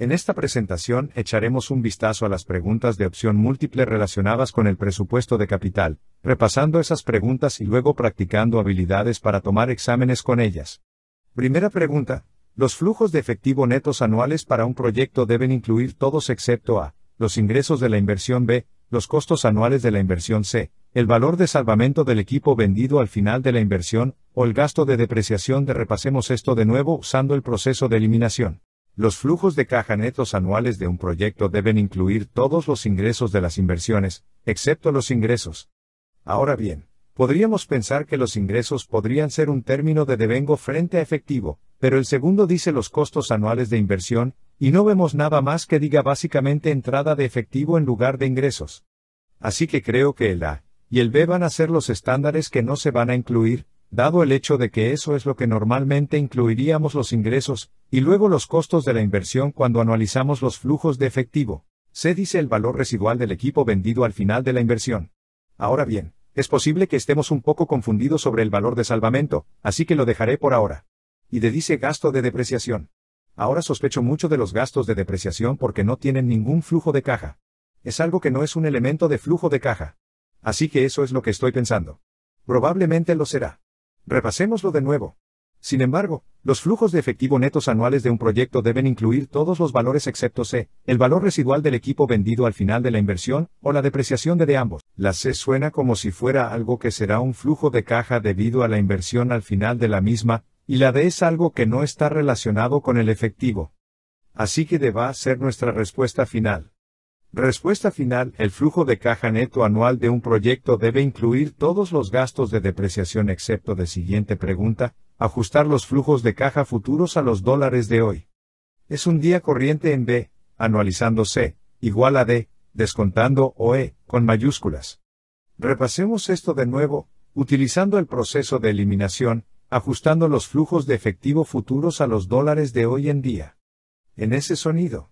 En esta presentación echaremos un vistazo a las preguntas de opción múltiple relacionadas con el presupuesto de capital, repasando esas preguntas y luego practicando habilidades para tomar exámenes con ellas. Primera pregunta. Los flujos de efectivo netos anuales para un proyecto deben incluir todos excepto A. Los ingresos de la inversión B, los costos anuales de la inversión C, el valor de salvamento del equipo vendido al final de la inversión, o el gasto de depreciación de repasemos esto de nuevo usando el proceso de eliminación. Los flujos de caja netos anuales de un proyecto deben incluir todos los ingresos de las inversiones, excepto los ingresos. Ahora bien, podríamos pensar que los ingresos podrían ser un término de devengo frente a efectivo, pero el segundo dice los costos anuales de inversión, y no vemos nada más que diga básicamente entrada de efectivo en lugar de ingresos. Así que creo que el A y el B van a ser los estándares que no se van a incluir, dado el hecho de que eso es lo que normalmente incluiríamos los ingresos, y luego los costos de la inversión cuando anualizamos los flujos de efectivo. Se dice el valor residual del equipo vendido al final de la inversión. Ahora bien, es posible que estemos un poco confundidos sobre el valor de salvamento, así que lo dejaré por ahora. Y de dice gasto de depreciación. Ahora sospecho mucho de los gastos de depreciación porque no tienen ningún flujo de caja. Es algo que no es un elemento de flujo de caja. Así que eso es lo que estoy pensando. Probablemente lo será. Repasémoslo de nuevo. Sin embargo, los flujos de efectivo netos anuales de un proyecto deben incluir todos los valores excepto C, el valor residual del equipo vendido al final de la inversión, o la depreciación de, de ambos. La C suena como si fuera algo que será un flujo de caja debido a la inversión al final de la misma, y la D es algo que no está relacionado con el efectivo. Así que deba ser nuestra respuesta final. Respuesta final, el flujo de caja neto anual de un proyecto debe incluir todos los gastos de depreciación excepto de siguiente pregunta, ajustar los flujos de caja futuros a los dólares de hoy. Es un día corriente en B, anualizando C, igual a D, descontando E con mayúsculas. Repasemos esto de nuevo, utilizando el proceso de eliminación, ajustando los flujos de efectivo futuros a los dólares de hoy en día. En ese sonido.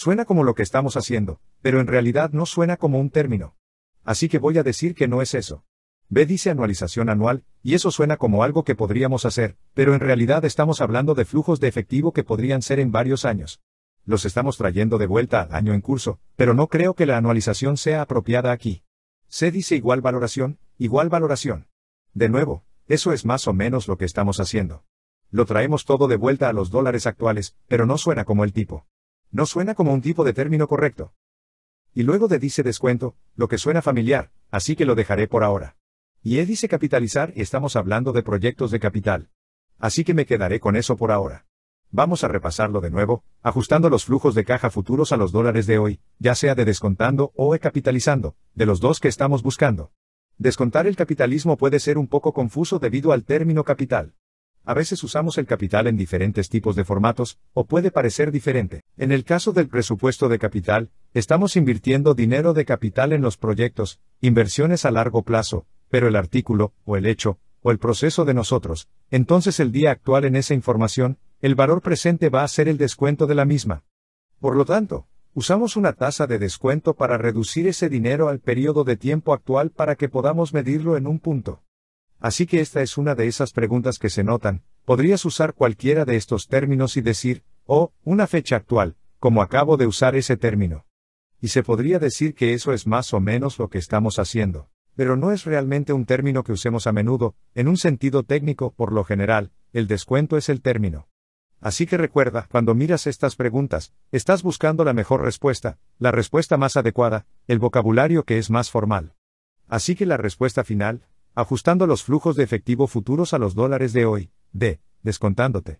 Suena como lo que estamos haciendo, pero en realidad no suena como un término. Así que voy a decir que no es eso. B dice anualización anual, y eso suena como algo que podríamos hacer, pero en realidad estamos hablando de flujos de efectivo que podrían ser en varios años. Los estamos trayendo de vuelta al año en curso, pero no creo que la anualización sea apropiada aquí. C dice igual valoración, igual valoración. De nuevo, eso es más o menos lo que estamos haciendo. Lo traemos todo de vuelta a los dólares actuales, pero no suena como el tipo. No suena como un tipo de término correcto. Y luego de dice descuento, lo que suena familiar, así que lo dejaré por ahora. Y E dice capitalizar y estamos hablando de proyectos de capital. Así que me quedaré con eso por ahora. Vamos a repasarlo de nuevo, ajustando los flujos de caja futuros a los dólares de hoy, ya sea de descontando o de capitalizando, de los dos que estamos buscando. Descontar el capitalismo puede ser un poco confuso debido al término capital. A veces usamos el capital en diferentes tipos de formatos, o puede parecer diferente. En el caso del presupuesto de capital, estamos invirtiendo dinero de capital en los proyectos, inversiones a largo plazo, pero el artículo, o el hecho, o el proceso de nosotros, entonces el día actual en esa información, el valor presente va a ser el descuento de la misma. Por lo tanto, usamos una tasa de descuento para reducir ese dinero al periodo de tiempo actual para que podamos medirlo en un punto. Así que esta es una de esas preguntas que se notan, podrías usar cualquiera de estos términos y decir, oh, una fecha actual, como acabo de usar ese término. Y se podría decir que eso es más o menos lo que estamos haciendo. Pero no es realmente un término que usemos a menudo, en un sentido técnico, por lo general, el descuento es el término. Así que recuerda, cuando miras estas preguntas, estás buscando la mejor respuesta, la respuesta más adecuada, el vocabulario que es más formal. Así que la respuesta final, ajustando los flujos de efectivo futuros a los dólares de hoy, de, descontándote.